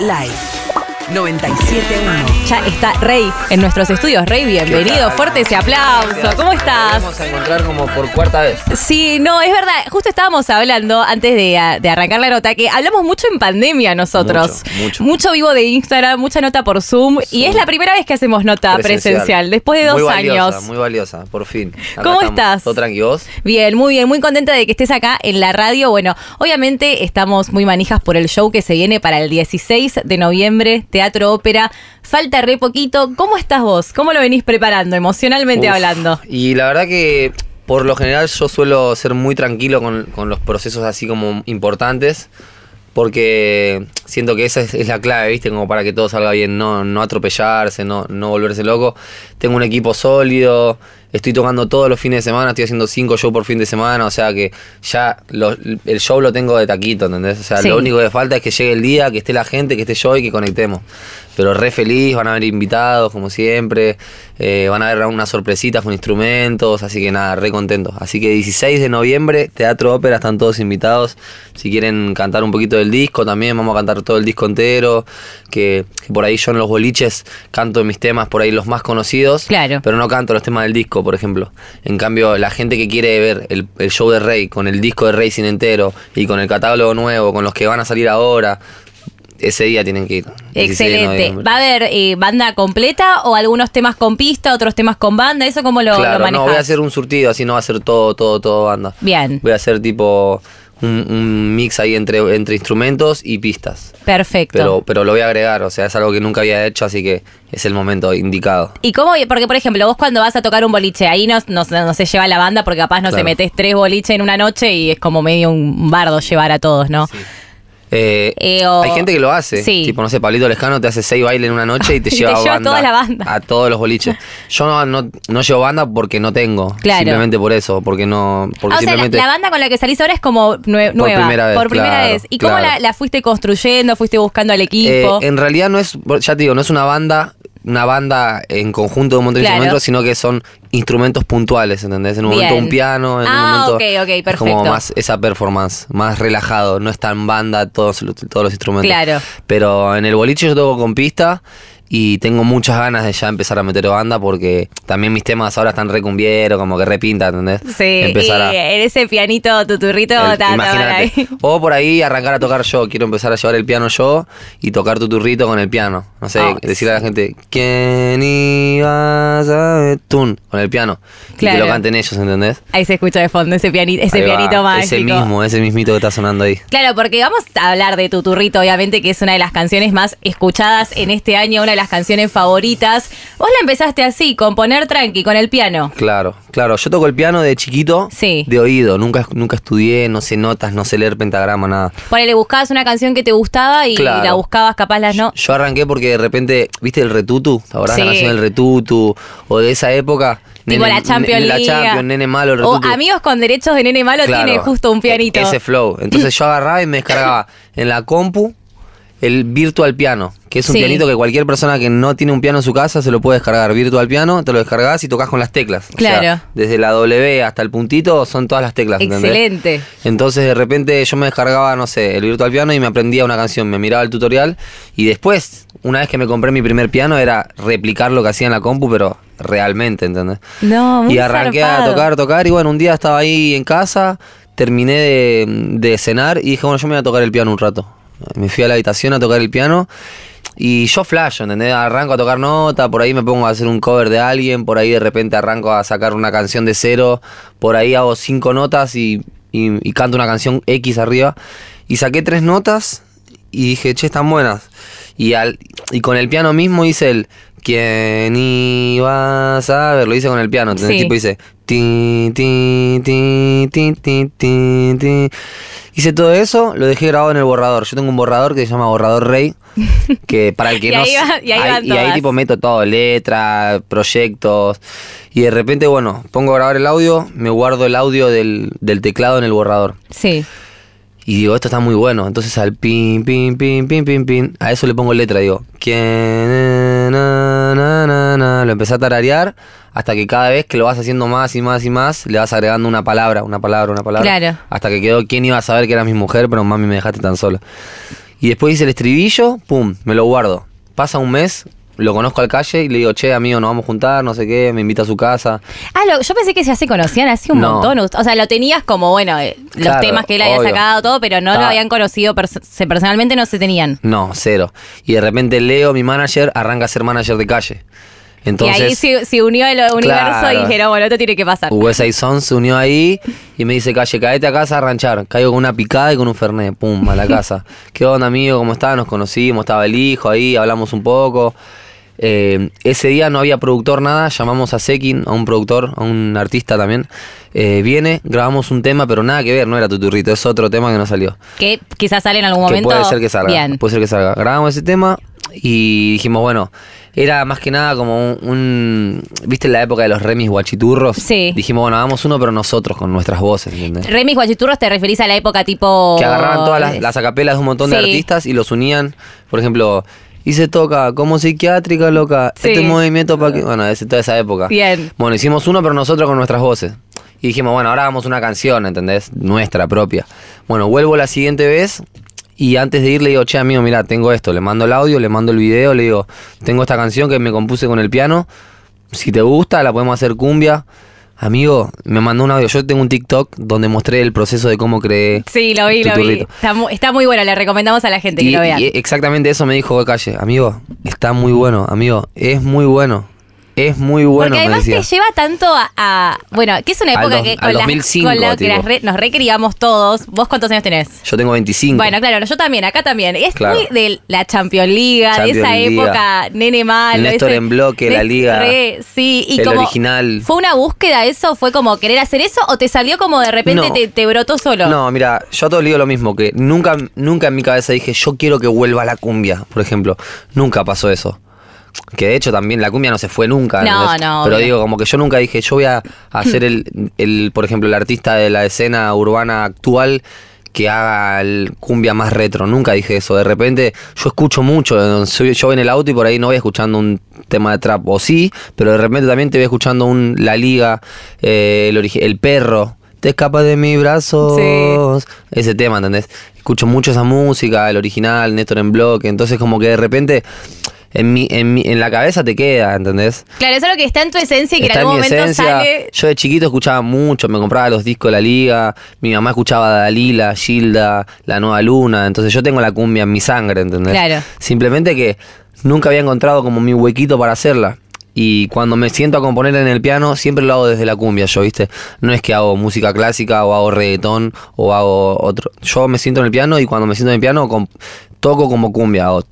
Live. 971. Ya está Rey en nuestros estudios. Rey, bienvenido. Fuerte ese aplauso. ¿Cómo estás? Vamos a encontrar como por cuarta vez. Sí, no, es verdad. Justo estábamos hablando antes de, de arrancar la nota que hablamos mucho en pandemia nosotros. Mucho, mucho. vivo de Instagram, mucha nota por Zoom, Y es la primera vez que hacemos nota presencial, después de dos muy valiosa, años. Muy valiosa, por fin. ¿Cómo estás? ¿Todo tranquilo? Bien, muy bien. Muy contenta de que estés acá en la radio. Bueno, obviamente estamos muy manijas por el show que se viene para el 16 de noviembre teatro, ópera. Falta re poquito. ¿Cómo estás vos? ¿Cómo lo venís preparando emocionalmente hablando? Y la verdad que por lo general yo suelo ser muy tranquilo con, con los procesos así como importantes porque siento que esa es, es, la clave, ¿viste? Como para que todo salga bien, no, no atropellarse, no, no volverse loco. Tengo un equipo sólido, estoy tocando todos los fines de semana, estoy haciendo cinco shows por fin de semana, o sea que ya el show lo tengo de taquito, ¿entendés? O sea, lo único que falta es que llegue el día, que esté la gente, que esté yo y que conectemos pero re feliz, van a haber invitados como siempre, eh, van a haber unas sorpresitas con instrumentos, así que nada, re contento. Así que 16 de noviembre, Teatro Ópera, están todos invitados. Si quieren cantar un poquito del disco también, vamos a cantar todo el disco entero, que, por ahí yo en los boliches canto mis temas, por ahí los más conocidos, claro. pero no canto los temas del disco, por ejemplo. En cambio, la gente que quiere ver el, show de Rey con el disco de Rey sin entero y con el catálogo nuevo, con los que van a salir ahora, ese día tienen que ir. Excelente. ¿Va a haber eh, banda completa o algunos temas con pista, otros temas con banda? ¿Eso cómo lo, manejas? No, voy a hacer un surtido, así no va a ser todo, todo, todo banda. Bien. Voy a hacer tipo un, mix ahí entre, entre instrumentos y pistas. Perfecto. Pero, pero lo voy a agregar, o sea, es algo que nunca había hecho, así que es el momento indicado. ¿Y cómo? Porque, por ejemplo, vos cuando vas a tocar un boliche, ahí no, no, no se lleva la banda porque capaz no te se metes tres boliches en una noche y es como medio un bardo llevar a todos, ¿no? Sí. Eh, eh Hay gente que lo hace. Tipo, no sé, Pablito Lejano te hace seis bailes en una noche y te lleva, a toda la banda. A todos los boliches. Yo no, no, llevo banda porque no tengo. Claro. Simplemente por eso. Porque no. Porque ah, simplemente... sea, la, banda con la que salís ahora es como nueva. Por primera vez. Por primera vez. ¿Y cómo la, fuiste construyendo? ¿Fuiste buscando al eh, equipo? en realidad no es. Ya te digo, no es una banda una banda en conjunto de un montón de instrumentos, sino que son instrumentos puntuales, ¿entendés? En un momento un piano, en un ah, momento como más esa performance, más relajado, no está en banda todos, todos los instrumentos. Claro. Pero en el boliche yo toco con pista y tengo muchas ganas de ya empezar a meter banda porque también mis temas ahora están recumbieros, como que repinta, ¿entendés? Sí, en ese pianito tuturrito imagínate. O por ahí arrancar a tocar yo, quiero empezar a llevar el piano yo y tocar tuturrito con el piano. No sé, oh, decir a la gente, ¿quién iba a Tun, con el piano. que lo canten ellos, ¿entendés? Ahí se escucha de fondo ese, pianito, ese pianito mágico. Ese mismo, ese mismito que está sonando ahí. Claro, porque vamos a hablar de tuturrito, obviamente, que es una de las canciones más escuchadas en este año, una de las canciones favoritas. Vos la empezaste así, componer tranqui, con el piano. Claro, claro. Yo toco el piano de chiquito, sí. de oído. Nunca, nunca estudié, no sé notas, no sé leer pentagrama, nada. Por le buscabas una canción que te gustaba y la buscabas capaz las no. Yo arranqué porque de repente, ¿viste el retutu? Ahora la canción del retutu o de esa época. Tipo la Champions La Champions, Nene Malo, O amigos con derechos de Nene Malo tiene justo un e-, pianito. Ese flow. Entonces yo agarraba y me descargaba en la compu el Virtual Piano, que es un pianito que cualquier persona que no tiene un piano en su casa se lo puede descargar. Virtual Piano, te lo descargas y tocas con las teclas. Claro. desde la W hasta el puntito son todas las teclas. Excelente. Entonces de repente yo me descargaba, no sé, el Virtual Piano y me aprendía una canción, me miraba el tutorial y después, una vez que me compré mi primer piano, era replicar lo que hacía en la compu, pero realmente, ¿entendés? No, muy Y arranqué a tocar, tocar y bueno, un día estaba ahí en casa, terminé de, de cenar y dije, bueno, yo me voy a tocar el piano un rato. Me fui a la habitación a tocar el piano y yo flasho, ¿entendés? Arranco a tocar nota, por ahí me pongo a hacer un cover de alguien, por ahí de repente arranco a sacar una canción de cero, por ahí hago cinco notas y, canto una canción X arriba. Y saqué tres notas y dije, che, están buenas. Y, al, y con el piano mismo hice el... ¿Quién iba a saber? Lo hice con el piano, entonces el Tipo dice... Tin, tin, tin, Hice todo eso, lo dejé grabado en el borrador. Yo tengo un borrador que se llama Borrador Rey, que para el que y no... Ahí y, ahí y ahí tipo meto todo, letras, proyectos. Y de repente, bueno, pongo a grabar el audio, me guardo el audio del, del teclado en el borrador. Sí. Y digo, esto está muy bueno. Entonces al pin, pin, pin, pin, pin, pin. A eso le pongo letra, digo. Lo empecé a tararear hasta que cada vez que lo vas haciendo más y más y más, le vas agregando una palabra, una palabra, una palabra. Claro. Hasta que quedó quién iba a saber que era mi mujer, pero mami me dejaste tan solo Y después hice el estribillo, pum, me lo guardo. Pasa un mes, lo conozco al calle y le digo, che, amigo, nos vamos a juntar, no sé qué, me invita a su casa. Ah, yo pensé que ya se conocían así un montón. O sea, lo tenías como, bueno, eh, los temas que él había sacado, todo, pero no lo habían conocido personalmente, no se tenían. No, cero. Y de repente Leo, mi manager, arranca a ser manager de calle. Entonces, y ahí se, unió el universo y dijeron, bueno, esto tiene que pasar. Hugo Sons se unió ahí y me dice, calle, caete a casa a ranchar. Caigo con una picada y con un fernet, pum, a la casa. ¿Qué onda, amigo? ¿Cómo estás? Nos conocimos, estaba el hijo ahí, hablamos un poco. Eh, ese día no había productor, nada. Llamamos a Sekin, a un productor, a un artista también. Eh, viene, grabamos un tema, pero nada que ver, no era Tuturrito, es otro tema que no salió. Que quizás sale en algún momento. puede ser que salga. Puede ser que salga. Grabamos ese tema y dijimos, bueno, era más que nada como un, ¿Viste la época de los remis guachiturros? Sí. Dijimos, bueno, hagamos uno, pero nosotros, con nuestras voces, ¿entendés? Remis guachiturros te referís a la época tipo. Que agarraban todas las, eh, acapelas de un montón de artistas y los unían. Por ejemplo, y se toca como psiquiátrica, loca. Este movimiento para que. Bueno, es toda esa época. Bien. Bueno, hicimos uno, pero nosotros con nuestras voces. Y dijimos, bueno, ahora vamos una canción, ¿entendés? Nuestra propia. Bueno, vuelvo la siguiente vez y antes de ir le digo, che amigo, mira, tengo esto, le mando el audio, le mando el video, le digo, tengo esta canción que me compuse con el piano, si te gusta la podemos hacer cumbia. Amigo, me mandó un audio. Yo tengo un TikTok donde mostré el proceso de cómo creé. Sí, lo vi, lo vi. Está, está, muy bueno, le recomendamos a la gente que lo vea. exactamente eso me dijo Calle. Amigo, está muy bueno, amigo, es muy bueno. Es muy bueno. Porque además te lleva tanto a, Bueno, que es una época que con, la, que nos recriamos todos. ¿Vos cuántos años tenés? Yo tengo 25. Bueno, claro, yo también, acá también. Es muy de la Champions League, de esa época, Nene Malo. Néstor en bloque, la Liga. sí, y como original. ¿Fue una búsqueda eso? ¿Fue como querer hacer eso o te salió como de repente te, brotó solo? No, mira, yo a todos digo lo mismo, que nunca, nunca en mi cabeza dije yo quiero que vuelva la cumbia, por ejemplo. Nunca pasó eso. Que de hecho también la cumbia no se fue nunca. No, no. Pero digo, como que yo nunca dije, yo voy a hacer el, por ejemplo, el artista de la escena urbana actual que haga el cumbia más retro. Nunca dije eso. De repente, yo escucho mucho. Eh, yo voy en el auto y por ahí no voy escuchando un tema de trap. O sí, pero de repente también te voy escuchando un La Liga, eh, el, el Perro. Te escapas de mis brazos. Sí. Ese tema, ¿entendés? Escucho mucho esa música, el original, Néstor en bloque. Entonces, como que de repente en, mi, en, la cabeza te queda, ¿entendés? Claro, es algo que está en tu esencia y que en algún momento sale. Yo de chiquito escuchaba mucho, me compraba los discos de la liga, mi mamá escuchaba Dalila, Gilda, La Nueva Luna, entonces yo tengo la cumbia en mi sangre, ¿entendés? Claro. Simplemente que nunca había encontrado como mi huequito para hacerla. Y cuando me siento a componer en el piano, siempre lo hago desde la cumbia, yo, ¿viste? No es que hago música clásica o hago reggaetón o hago otro. Yo me siento en el piano y cuando me siento en el piano toco como cumbia. Hago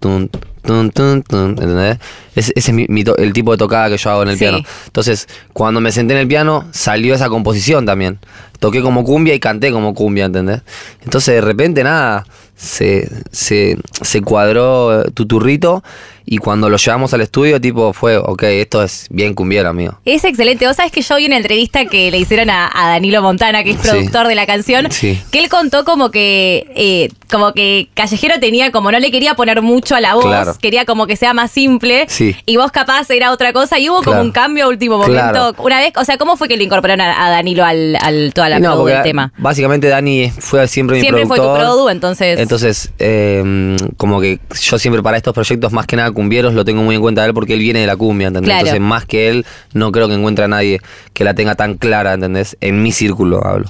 ese, es el tipo de tocada que yo hago en el piano. Entonces, cuando me senté en el piano, salió esa composición también. Toqué como cumbia y canté como cumbia, ¿entendés? Entonces, de repente, nada, se, se, cuadró eh, Tuturrito. turrito y cuando lo llevamos al estudio, tipo, fue, ok, esto es bien cumbiero, amigo. Es excelente. Vos sabés que yo vi una entrevista que le hicieron a, Danilo Montana, que es productor de la canción, que él contó como que, eh, como que Callejero tenía, como no le quería poner mucho a la voz, quería como que sea más simple. Sí. Y vos capaz era otra cosa. Y hubo como un cambio a último momento. Una vez, o sea, ¿cómo fue que le incorporaron a, Danilo al, toda la no, del tema? Básicamente Dani fue siempre, siempre mi productor. Siempre fue tu produ, entonces. Entonces, em, como que yo siempre para estos proyectos, más que nada cumbieros lo tengo muy en cuenta a él porque él viene de la cumbia, ¿entendés? Entonces, más que él, no creo que encuentre a nadie que la tenga tan clara, ¿entendés? En mi círculo hablo.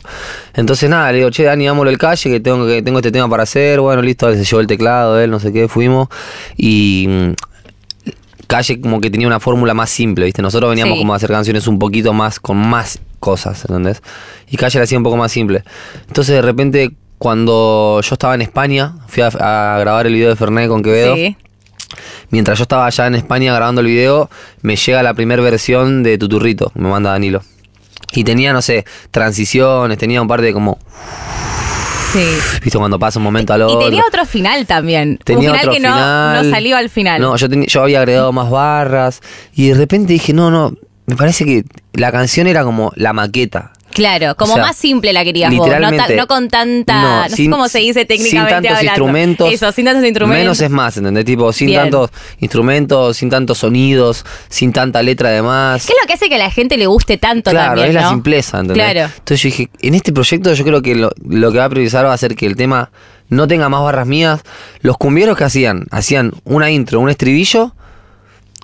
Entonces, nada, le digo, che, Dani, vámonos el calle, que tengo, que tengo este tema para hacer. Bueno, listo, se llevó el teclado, él, no sé qué, fuimos. Y mm, Calle como que tenía una fórmula más simple, ¿viste? Nosotros veníamos como a hacer canciones un poquito más, con más cosas, ¿entendés? Y Calle la hacía un poco más simple. Entonces de repente, cuando yo estaba en España, fui a, grabar el video de Fernet con Quevedo. Mientras yo estaba allá en España grabando el video, me llega la primera versión de Tuturrito, me manda Danilo. Y tenía, no sé, transiciones, tenía un par de como... Sí. Viste cuando pasa un momento al otro. Y tenía otro final también. un final que no, salió al final. No, yo, tenía yo había agregado más barras y de repente dije, no, no, me parece que la canción era como la maqueta. Claro, como más simple la querías vos, no, con tanta, no, sé cómo se dice técnicamente sin tantos instrumentos. sin tantos instrumentos. Menos es más, ¿entendés? Tipo, sin tantos instrumentos, sin tantos sonidos, sin tanta letra además. ¿Qué es lo que hace que a la gente le guste tanto claro, es la simpleza, ¿entendés? Claro. Entonces yo dije, en este proyecto yo creo que lo, que va a priorizar va a ser que el tema no tenga más barras mías. Los cumbieros que hacían, hacían una intro, un estribillo,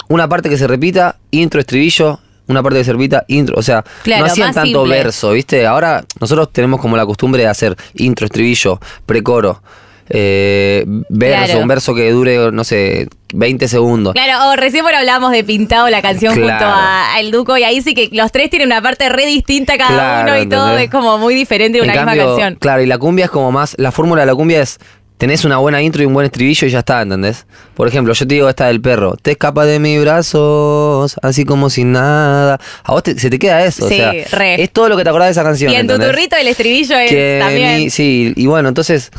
una parte que se repita, intro, estribillo, una parte de servita, intro, o sea, no hacían tanto verso, ¿viste? Ahora nosotros tenemos como la costumbre de hacer intro, estribillo, precoro. Eh, verso, un verso que dure, no sé, 20 segundos. Claro, o recién por hablábamos de pintado la canción junto a, Duco y ahí sí que los tres tienen una parte re distinta cada uno y todo es como muy diferente de una misma canción. Claro, y la cumbia es como más, la fórmula de la cumbia es tenés una buena intro y un buen estribillo y ya está, ¿entendés? Por ejemplo, yo te digo esta del perro, te escapa de mis brazos, así como sin nada. A vos se te queda eso, sí, re. es todo lo que te acordás de esa canción. Y en tu turrito el estribillo es también. sí, y bueno, entonces.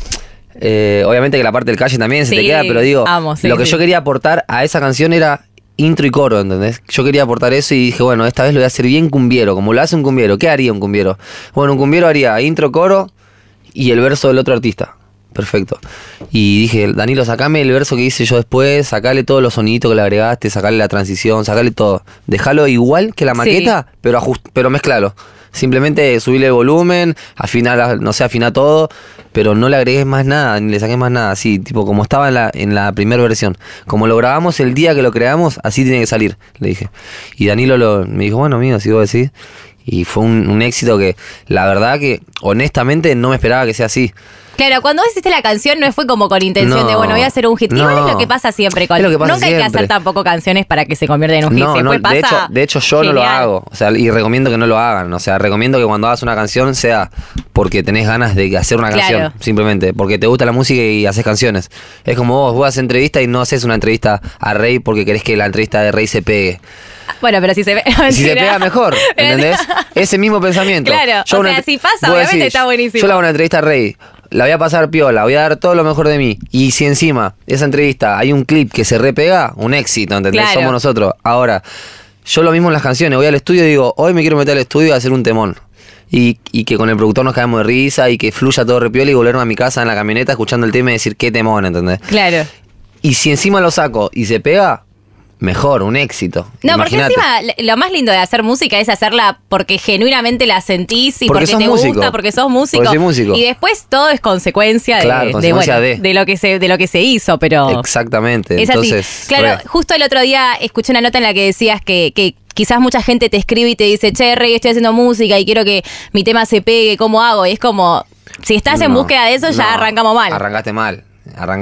Eh, obviamente que la parte del calle también se te queda, pero digo, lo que yo quería aportar a esa canción era intro y coro, ¿entendés? Yo quería aportar eso y dije, bueno, esta vez lo voy a hacer bien cumbiero, como lo hace un cumbiero. ¿Qué haría un cumbiero? Bueno, un cumbiero haría intro, coro y el verso del otro artista perfecto. Y dije, Danilo, sacame el verso que hice yo después, sacale todos los soniditos que le agregaste, sacale la transición, sacale todo. Dejalo igual que la maqueta, pero, pero mezclalo. Simplemente subile el volumen, afinar, no sé, afina todo, pero no le agregues más nada, ni le saques más nada, así, tipo como estaba en la, en la primera versión. Como lo grabamos el día que lo creamos, así tiene que salir, le dije. Y Danilo lo, me dijo, bueno, amigo, si a decir Y fue un, un éxito que, la verdad que, honestamente, no me esperaba que sea así. Claro, cuando hiciste la canción no fue como con intención de, bueno, voy a hacer un hit. Igual es lo que pasa siempre con. Nunca hay que hacer tampoco canciones para que se convierta en un hit. No, pasa de, hecho, de hecho, yo no lo hago. O sea, y recomiendo que no lo hagan. O sea, recomiendo que cuando hagas una canción sea porque tenés ganas de hacer una canción, simplemente. Porque te gusta la música y haces canciones. Es como vos, vos haces entrevista y no haces una entrevista a Rey porque querés que la entrevista de Rey se pegue. Bueno, pero si se pega. mejor, ¿entendés? Ese mismo pensamiento. Claro, o si pasa, obviamente está buenísimo. Yo le hago una entrevista a Rey la voy a pasar piola, voy a dar todo lo mejor de mí. Y si encima esa entrevista hay un clip que se repega, un éxito, ¿entendés? Somos nosotros. Ahora, yo lo mismo en las canciones, voy al estudio y digo, hoy me quiero meter al estudio y hacer un temón. Y, que con el productor nos caemos de risa y que fluya todo repiola y volverme a mi casa en la camioneta escuchando el tema y decir qué temón, ¿entendés? Claro. Y si encima lo saco y se pega, mejor, un éxito. No, porque encima lo más lindo de hacer música es hacerla porque genuinamente la sentís y porque, te gusta, porque sos músico. Y después todo es consecuencia, de, lo que se, de lo que se hizo, pero. Exactamente. Entonces, Claro, justo el otro día escuché una nota en la que decías que, quizás mucha gente te escribe y te dice, che, Rey, estoy haciendo música y quiero que mi tema se pegue, ¿cómo hago? Y es como, si estás en búsqueda de eso, ya arrancamos mal. Arrancaste mal.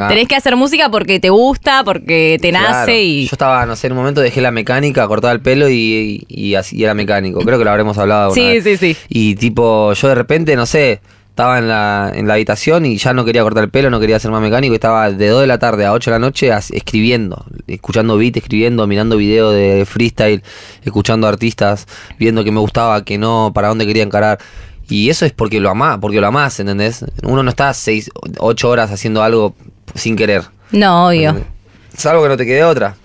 Tenés que hacer música porque te gusta, porque te nace y. Yo estaba, no sé, en un momento dejé la mecánica, cortaba el pelo y, era mecánico. Creo que lo habremos hablado. sí, sí, sí. Y tipo, yo de repente, no sé, estaba en la, en la habitación y ya no quería cortar el pelo, no quería ser más mecánico. Y estaba de 2 de la tarde a 8 de la noche escribiendo, escuchando beat, escribiendo, mirando videos de freestyle, escuchando artistas, viendo que me gustaba, que no, para dónde quería encarar. Y eso es porque lo amás, porque lo amás, ¿entendés? Uno no está seis, ocho horas haciendo algo sin querer. No, obvio. Salvo que no te quede otra.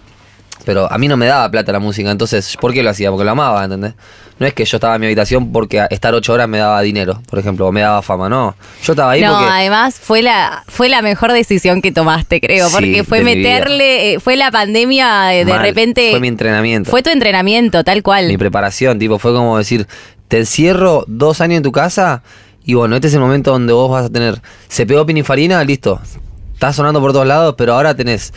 Pero a mí no me daba plata la música, entonces, ¿por qué lo hacía? Porque lo amaba, ¿entendés? No es que yo estaba en mi habitación porque estar ocho horas me daba dinero, por ejemplo, o me daba fama, no. Yo estaba ahí no, además fue la, fue la mejor decisión que tomaste, creo, porque fue meterle, eh, fue la pandemia eh, de repente... Fue mi entrenamiento. Fue tu entrenamiento, tal cual. Mi preparación, tipo, fue como decir, te encierro dos años en tu casa y bueno, este es el momento donde vos vas a tener, se pegó Pinifarina, listo, está sonando por todos lados, pero ahora tenés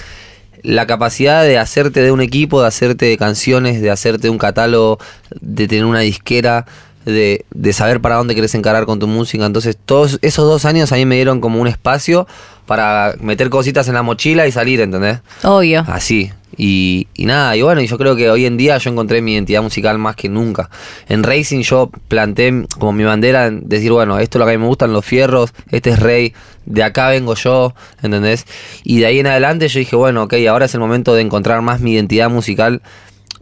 la capacidad de hacerte de un equipo, de hacerte de canciones, de hacerte un catálogo, de tener una disquera, de, de, saber para dónde querés encarar con tu música. Entonces, todos esos dos años a mí me dieron como un espacio para meter cositas en la mochila y salir, ¿entendés? Obvio. Así. Y, y nada, y bueno, yo creo que hoy en día yo encontré mi identidad musical más que nunca. En Racing yo planté como mi bandera en decir, bueno, esto es lo que a mí me gustan, los fierros, este es Rey, de acá vengo yo, ¿entendés? Y de ahí en adelante yo dije, bueno, ok, ahora es el momento de encontrar más mi identidad musical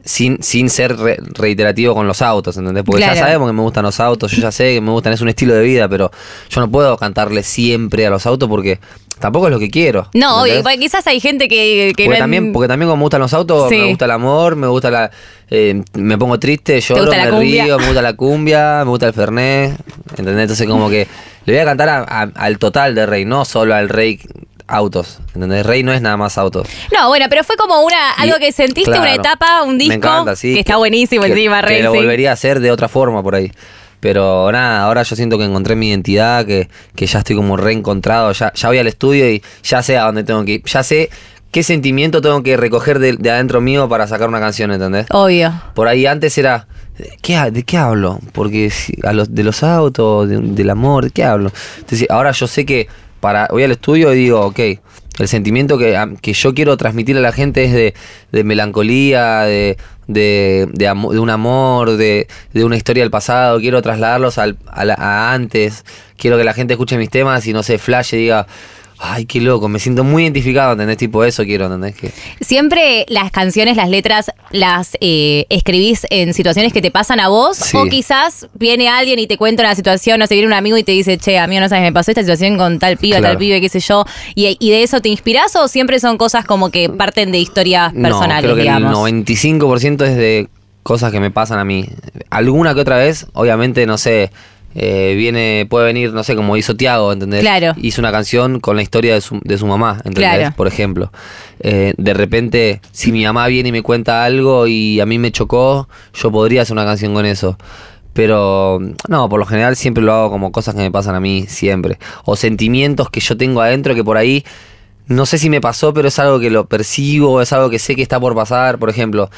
sin, sin ser reiterativo con los autos, ¿entendés? Porque ya sabemos que me gustan los autos, yo ya sé que me gustan, es un estilo de vida, pero yo no puedo cantarle siempre a los autos porque tampoco es lo que quiero. No, quizás hay gente que... porque, también, porque también como me gustan los autos, me gusta el amor, me gusta la... Eh, me pongo triste, lloro, me río, me gusta la cumbia, me gusta el fernet, ¿entendés? Entonces como que le voy a cantar al total de rey, no solo al rey autos. ¿Entendés? Rey no es nada más autos. No, bueno, pero fue como una algo que sentiste, una etapa, un disco que, está buenísimo encima, Rey. Que lo volvería a hacer de otra forma por ahí. Pero nada, ahora yo siento que encontré mi identidad, que, que ya estoy como reencontrado, ya, ya voy al estudio y ya sé a dónde tengo que ir, ya sé qué sentimiento tengo que recoger de, adentro mío para sacar una canción, ¿entendés? Obvio. Por ahí antes era, ¿qué, ¿de qué hablo? Porque a los, de los autos, del amor, ¿de qué hablo? Entonces ahora yo sé que para, voy al estudio y digo, ok, el sentimiento que, yo quiero transmitir a la gente es de, melancolía, de, de, de, un amor, de, de, una historia del pasado, quiero trasladarlos al, a, antes, quiero que la gente escuche mis temas y no se flashe y diga, Ay, qué loco, me siento muy identificado, ¿entendés? Tipo, eso quiero, ¿entendés? qué? Siempre las canciones, las letras, las eh, escribís en situaciones que te pasan a vos, o quizás viene alguien y te cuenta una situación, o se viene un amigo y te dice, che, a mí no sabes, me pasó esta situación con tal piba, tal pibe, qué sé yo, y, de eso te inspirás, o siempre son cosas como que parten de historias personales, no, creo que El 95% es de cosas que me pasan a mí. Alguna que otra vez, obviamente, no sé eh, viene, puede venir, no sé, como hizo Tiago, ¿entendés? Hizo una canción con la historia de su, mamá, ¿entendés? Por ejemplo. Eh, de repente, si mi mamá viene y me cuenta algo y a mí me chocó, yo podría hacer una canción con eso. Pero no, por lo general siempre lo hago como cosas que me pasan a mí, siempre. O sentimientos que yo tengo adentro que por ahí no sé si me pasó, pero es algo que lo percibo, es algo que sé que está por pasar. Por ejemplo,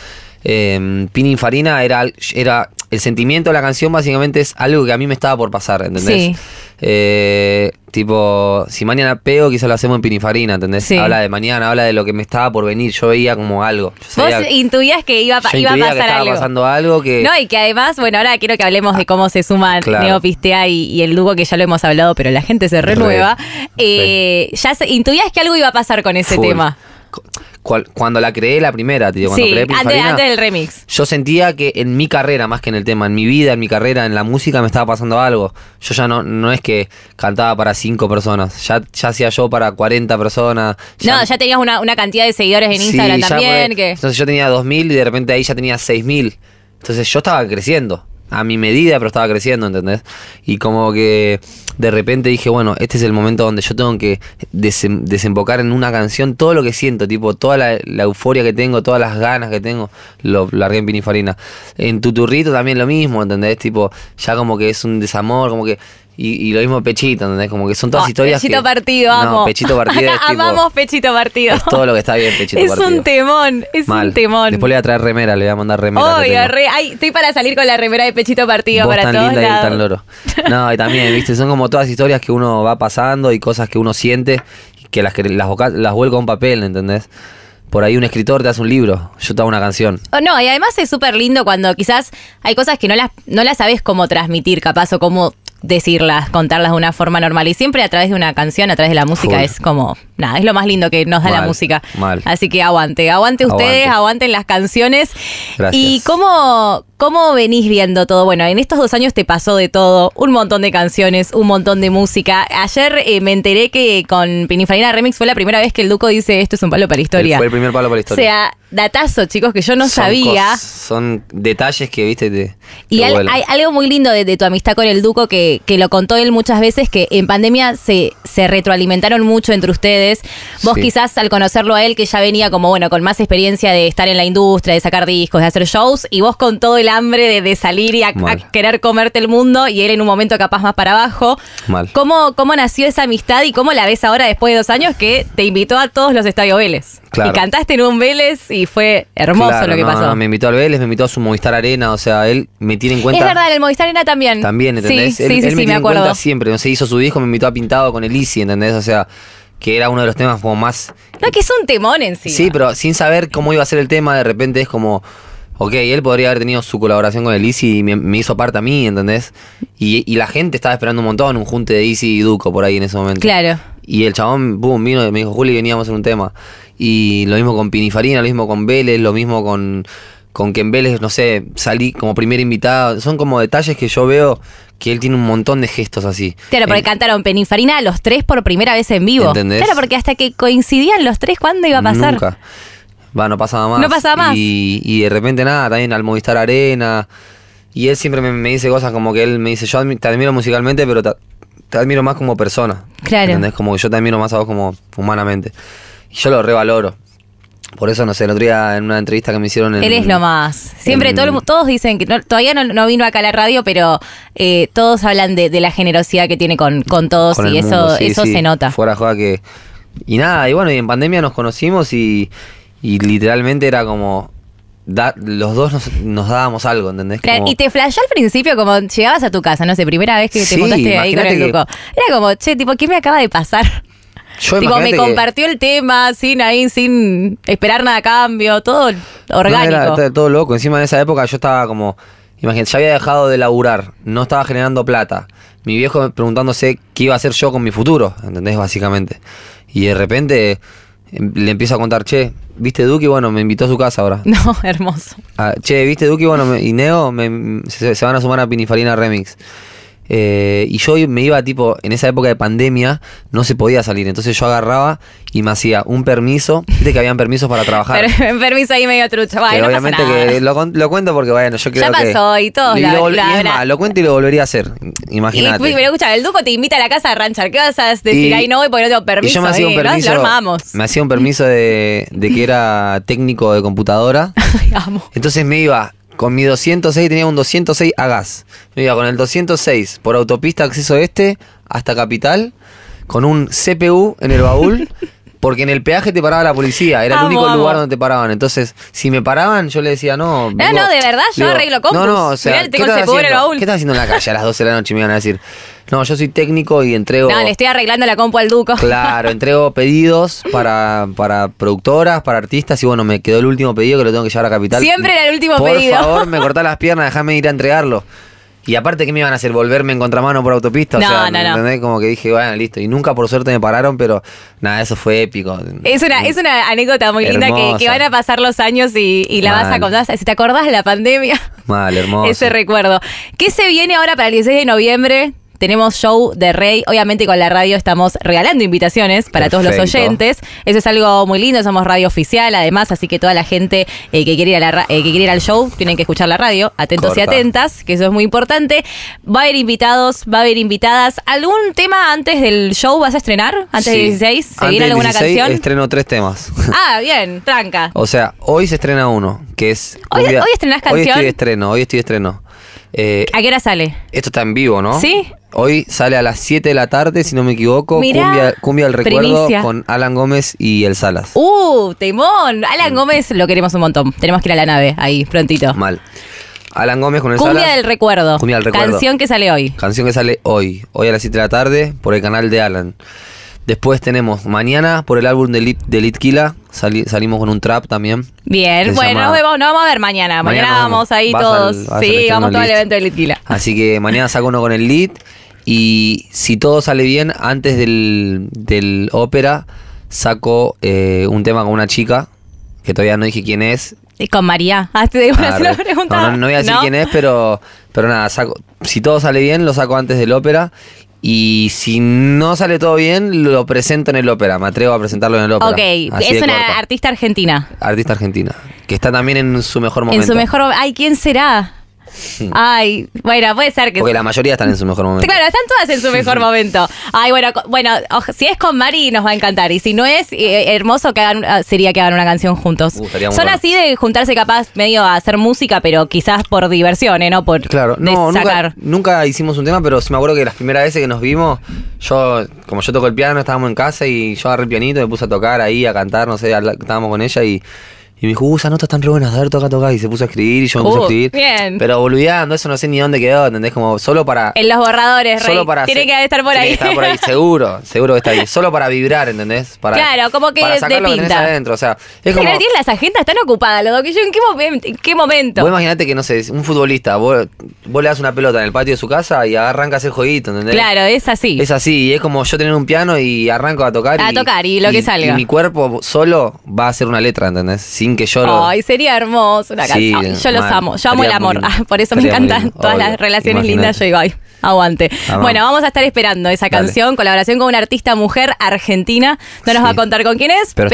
eh, em, Pininfarina era, el sentimiento de la canción básicamente es algo que a mí me estaba por pasar, ¿entendés? Eh, tipo, si mañana peo quizás lo hacemos en Pinifarina, ¿entendés? Habla de mañana, habla de lo que me estaba por venir. Yo veía como algo. Vos intuías que iba, a pasar algo? No, y que además, bueno, ahora quiero que hablemos de ah, cómo se suma claro. Neopistea y, el dúo, que ya lo hemos hablado, pero la gente se renueva. Eh, ya intuías que algo iba a pasar con ese tema cuando la creé la primera, tío, cuando creé antes, antes del remix. Yo sentía que en mi carrera, más que en el tema, en mi vida, en mi carrera, en la música, me estaba pasando algo. Yo ya no, no es que cantaba para cinco personas, ya, ya hacía yo para 40 personas. no, ya tenías una, cantidad de seguidores en Instagram también. Entonces yo tenía 2.000 y de repente ahí ya tenía 6.000. Entonces yo estaba creciendo a mi medida, pero estaba creciendo, ¿entendés? Y como que de repente dije, bueno, este es el momento donde yo tengo que desembocar en una canción todo lo que siento, tipo, toda la, euforia que tengo, todas las ganas que tengo, lo largué en Pinifarina. En Tuturrito también lo mismo, ¿entendés? Tipo, ya como que es un desamor, como que y, lo mismo Pechito, ¿entendés? Como que son todas oh, historias. Pechito que, Partido, amo. No, Pechito Partido. Es Amamos Pechito Partido. Es todo lo que está bien, Pechito Partido. Es un temón, es un temón. Después le voy a traer remera, le voy a mandar remera. Obvio, re, ay, estoy para salir con la remera de Pechito Partido Vos para tan linda lados. Y tan loro. No, y también, viste, son como todas historias que uno va pasando y cosas que uno siente que las, que las, las vuelco a un papel, ¿entendés? por ahí un escritor te hace un libro, yo te hago una canción. Oh, no, y además es súper lindo cuando quizás hay cosas que no las, no las sabes cómo transmitir, capaz, o cómo decirlas, contarlas de una forma normal. Y siempre a través de una canción, a través de la música, es como nada, es lo más lindo que nos da la música. Así que aguante, aguante ustedes, aguanten las canciones. Gracias. ¿Y cómo, cómo venís viendo todo? Bueno, en estos dos años te pasó de todo, un montón de canciones, un montón de música. Ayer eh, me enteré que con Pininfarina Remix fue la primera vez que el Duco dice esto es un palo para historia. fue el primer palo para historia. O sea, datazo, chicos, que yo no sabía. son detalles que, viste, te, Y hay algo muy lindo de, tu amistad con el Duco que, que lo contó él muchas veces, que en pandemia se, se retroalimentaron mucho entre ustedes Vos quizás al conocerlo a él, que ya venía como, bueno, con más experiencia de estar en la industria, de sacar discos, de hacer shows, y vos con todo el hambre de, salir y a, querer comerte el mundo, y él en un momento capaz más para abajo. Mal. ¿Cómo, nació esa amistad y cómo la ves ahora después de dos años que te invitó a todos los estadios Vélez? Y cantaste en un Vélez y fue hermoso lo que pasó. me invitó al Vélez, me invitó a su Movistar Arena, o sea, él me tiene en cuenta. Es verdad, el Movistar Arena también. También, ¿entendés? Sí, sí, sí, me, me acuerdo. cuenta siempre, no se hizo su disco, me invitó a Pintado con el elici ¿entendés? O sea, que era uno de los temas como más... No, que es un temón en sí. Sí, pero sin saber cómo iba a ser el tema, de repente es como... Ok, él podría haber tenido su colaboración con el Easy y me, hizo parte a mí, ¿entendés? Y, la gente estaba esperando un montón, un junte de Easy y Duco por ahí en ese momento. Claro. Y el chabón, boom, vino y me dijo, Juli, veníamos en un tema. Y lo mismo con Pinifarina, lo mismo con Vélez, lo mismo con, con que Vélez, no sé, salí como primer invitado. Son como detalles que yo veo que él tiene un montón de gestos así. Claro, porque cantaron Peninfarina los tres por primera vez en vivo. ¿Entendés? Claro, porque hasta que coincidían los tres, ¿cuándo iba a pasar? Nunca. Va, no pasaba más. No pasaba más. Y, de repente nada, también al Movistar Arena. Y él siempre me, dice cosas como que él me dice, yo te admiro musicalmente, pero te, admiro más como persona. Claro. ¿Entendés? Como que yo te admiro más a vos como humanamente. Y yo lo revaloro. Por eso, no sé, el en una entrevista que me hicieron en... Él lo más. Siempre todos dicen que todavía no, vino acá a la radio, pero eh, todos hablan de, la generosidad que tiene con, todos y eso, eso se nota. Fuera joda que... Y nada, y bueno, y en pandemia nos conocimos y, literalmente era como... los dos nos, dábamos algo, ¿entendés? Claro, y te flashó al principio como llegabas a tu casa, no sé, primera vez que te sí, juntaste ahí con el Era como, che, tipo, ¿qué me acaba de pasar? me compartió el tema sin ahí, sin esperar nada a cambio, todo orgánico. todo loco. Encima de esa época yo estaba como, imagínate, ya había dejado de laburar, no estaba generando plata. Mi viejo preguntándose qué iba a hacer yo con mi futuro, ¿entendés? Básicamente. Y de repente em, le empiezo a contar, che, ¿viste Duki? Bueno, me invitó a su casa ahora. No, hermoso. Ah, che, ¿viste Duki? Bueno, y Neo me, se, se, van a sumar a Pinifarina Remix. Eh, y yo me iba, tipo, en esa época de pandemia no se podía salir. Entonces yo agarraba y me hacía un permiso. Viste que habían permisos para trabajar. un permiso ahí medio trucho. Pero obviamente que lo, cuento porque, bueno, yo creo ya que. Ya pasó y todo. Y, es más, lo cuento y lo volvería a hacer. Imagínate. Y, pero escucha, el Duco te invita a la casa a ranchar. ¿Qué vas a decir? ahí no voy porque no tengo permiso. Y yo eh, me hacía un permiso. Lo Me hacía un permiso de, que era técnico de computadora. Entonces me iba con mi 206 tenía un 206 a gas. Me iba con el 206 por autopista acceso este hasta capital, con un CPU en el baúl. Porque en el peaje te paraba la policía, era el único lugar donde te paraban. Entonces, si me paraban, yo le decía, no. Eh, no, no, de verdad, yo arreglo compus. No, no, o sea, ¿qué, estás haciendo? en la calle a las 12 de la noche? Me iban a decir, no, yo soy técnico y entrego. No, le estoy arreglando la compu al Duco. Claro, entrego pedidos para, para productoras, para artistas, y bueno, me quedó el último pedido que lo tengo que llevar a Capital. Siempre era el último pedido. Por favor, me corta las piernas, déjame ir a entregarlo. Y aparte, ¿qué me iban a hacer? ¿Volverme en contramano por autopista? No, no, no. Como que dije, bueno, listo. Y nunca por suerte me pararon, pero nada, eso fue épico. Es una, es una anécdota muy linda que, van a pasar los años y, la vas a contar. Si te acordás de la pandemia. Mal, hermoso. Ese recuerdo. ¿Qué se viene ahora para el 16 de noviembre? Tenemos show de Rey. Obviamente con la radio estamos regalando invitaciones para todos los oyentes. Eso es algo muy lindo. Somos radio oficial, además, así que toda la gente eh, que, quiere ir eh, que quiere ir al show tienen que escuchar la radio. Atentos y atentas, que eso es muy importante. Va a haber invitados, va a haber invitadas. ¿Algún tema antes del show vas a estrenar? Antes de del 16, ¿se alguna canción? Estreno tres temas. Ah, bien, tranca. O sea, hoy se estrena uno, que es. Hoy, estrenas canción. Hoy estoy estreno, hoy estoy estreno. Eh, ¿A qué hora sale? Esto está en vivo, ¿no? Sí. Hoy sale a las 7 de la tarde, si no me equivoco, cumbia, cumbia Recuerdo con Alan Gómez y El Salas. ¡Uh, Timón! Alan mm. Gómez lo queremos un montón. Tenemos que ir a la nave ahí, prontito. Mal. Alan Gómez con El cumbia Del recuerdo. Cumbia del Recuerdo. Canción que sale hoy. Canción que sale hoy. Hoy a las 7 de la tarde por el canal de Alan. Después tenemos mañana por el álbum de, Litquila. salimos con un trap también. Bien, bueno, nos, vamos a ver mañana. Mañana, vamos, ahí todos. sí, vamos todo el evento de Litquila. Así que mañana saco uno con el Lit. Y si todo sale bien, antes del, ópera saco eh, un tema con una chica, que todavía no dije quién es. con María. No, voy a decir quién es, pero, pero nada, saco, si todo sale bien, lo saco antes del ópera. Y si no sale todo bien, lo presento en el ópera. Me atrevo a presentarlo en el ópera. Ok, es una artista argentina. Artista argentina. Que está también en su mejor momento. En su mejor. Ay, ¿quién será? Ay, bueno, puede ser que. Porque la mayoría están en su mejor momento. Claro, están todas en su mejor momento. Ay, bueno, bueno, si es con Mari nos va a encantar. Y si no es, eh, hermoso que hagan, ah, sería que hagan una canción juntos. Uh, Son así de juntarse capaz medio a hacer música, pero quizás por diversión, ¿eh? No por claro. Nunca, hicimos un tema, pero sí me acuerdo que las primeras veces que nos vimos, yo, como yo toco el piano, estábamos en casa y yo agarré el pianito, me puse a tocar ahí, a cantar, no sé, estábamos con ella y y me dijo, uh, esas notas tan re buenas, a ver, toca, toca. Y se puso a escribir y yo me puse a uh, escribir. Pero olvidando, eso no sé ni dónde quedó, ¿entendés? Como solo para. En los borradores, solo Para tiene que estar por ahí. Que por ahí, seguro, seguro que está ahí. Solo para vibrar, ¿entendés? Para, claro, como que sacar de pinta. que tenés adentro. O sea, es como. tienes las agendas están ocupadas, lo que yo, ¿en qué, momento? Vos imaginate que, no sé, un futbolista, vos, le das una pelota en el patio de su casa y arrancas el jueguito, ¿entendés? Claro, es así. Es así, y es como yo tener un piano y arranco a tocar. A tocar y lo que salga. Y mi cuerpo solo va a hacer una letra, ¿entendés? que yo Ay, sería hermoso una canción. yo los amo, yo amo el amor. Ah, por eso me encantan todas las relaciones lindas. Yo digo, ay, aguante. Bueno, vamos a estar esperando esa canción, colaboración con una artista mujer argentina. No nos va a contar con quién es, pero,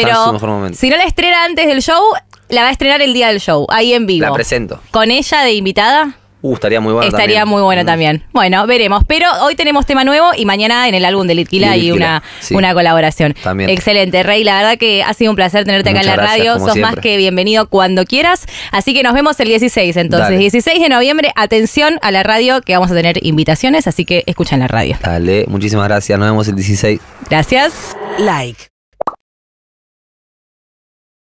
si no la estrena antes del show, la va a estrenar el día del show, ahí en vivo. La presento. ¿Con ella de invitada? Uh, estaría muy bueno Estaría muy bueno mm. también. Bueno, veremos. Pero hoy tenemos tema nuevo y mañana en el álbum de Litquila hay una, una colaboración. Excelente, Rey. La verdad que ha sido un placer tenerte acá en la radio. Sos más que bienvenido cuando quieras. Así que nos vemos el 16 entonces. 16 de noviembre, atención a la radio que vamos a tener invitaciones, así que escuchan la radio. Dale, muchísimas gracias. Nos vemos el 16. Gracias. Like.